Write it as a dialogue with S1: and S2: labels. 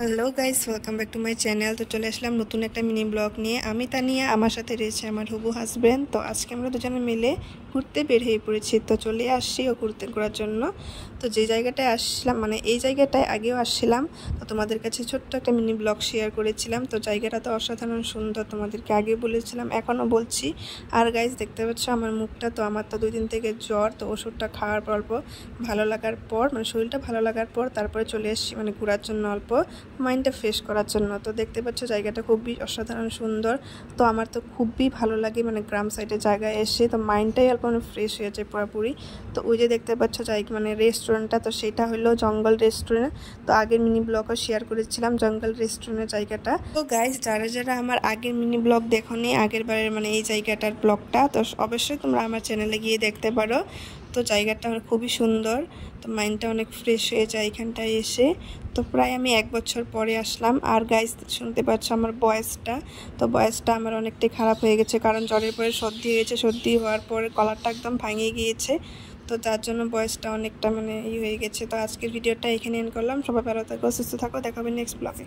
S1: hello guys welcome back to my channel তো চলে আসলাম নতুন একটা মিনি ব্লগ নিয়ে আমি তা নিয়ে আমার সাথে রয়েছে আমার হুবু হাজব্যান্ড তো আজকে আমরা দুজনে মিলে ঘুরতে বের হয়ে পড়েছি তো চলে আসছি ও ঘুরতে ঘোরার জন্য তো যে জায়গাটায় আসলাম মানে এই জায়গাটায় আগেও আসছিলাম তো তোমাদের কাছে ছোট্ট একটা মিনি ব্লগ শেয়ার করেছিলাম তো জায়গাটা তো অসাধারণ সুন্দর তোমাদেরকে আগে বলেছিলাম এখনও বলছি আর গাইস দেখতে পাচ্ছ আমার মুখটা তো আমার তো দুই দিন থেকে জ্বর তো ওষুধটা খাওয়ার পর ভালো লাগার পর মানে শরীরটা ভালো লাগার পর তারপরে চলে এসছি মানে ঘোরার জন্য অল্প মাইন্ডটা ফ্রেশ করার জন্য তো দেখতে পাচ্ছ জায়গাটা খুবই অসাধারণ সুন্দর তো আমার তো খুবই ভালো লাগে মানে গ্রাম সাইডে জায়গায় এসে তো মাইন্ডটাই অল্প মানে ফ্রেশ হয়ে যায় পুরোপুরি তো ওই যে দেখতে পাচ্ছ জায়গা মানে রেস্টুরেন্টটা তো সেটা হলো জঙ্গল রেস্টুরেন্ট তো আগের মিনি ব্লগও শেয়ার করেছিলাম জঙ্গল রেস্টুরেন্টের জায়গাটা তো গাইজ যারা যারা আমার আগের মিনি ব্লগ দেখো আগের বারের মানে এই জায়গাটার ব্লগটা তো অবশ্যই তোমরা আমার চ্যানেলে গিয়ে দেখতে পারো তো জায়গাটা আমার খুবই সুন্দর তো মাইন্ডটা অনেক ফ্রেশ হয়ে যায় এখানটায় এসে তো প্রায় আমি এক বছর পরে আসলাম আর গাইজ শুনতে পাচ্ছ আমার বয়সটা তো বয়সটা আমার অনেকটাই খারাপ হয়ে গেছে কারণ জ্বরের পরে সর্দি হয়েছে সর্দি হওয়ার পরে কলারটা একদম ভাঙিয়ে গিয়েছে তো যার জন্য বয়সটা অনেকটা মানে ই হয়ে গেছে তো আজকের ভিডিওটা এখানে এন করলাম সবাই ভালো থাকো সুস্থ থাকো দেখাবেন নেক্সট ব্লগে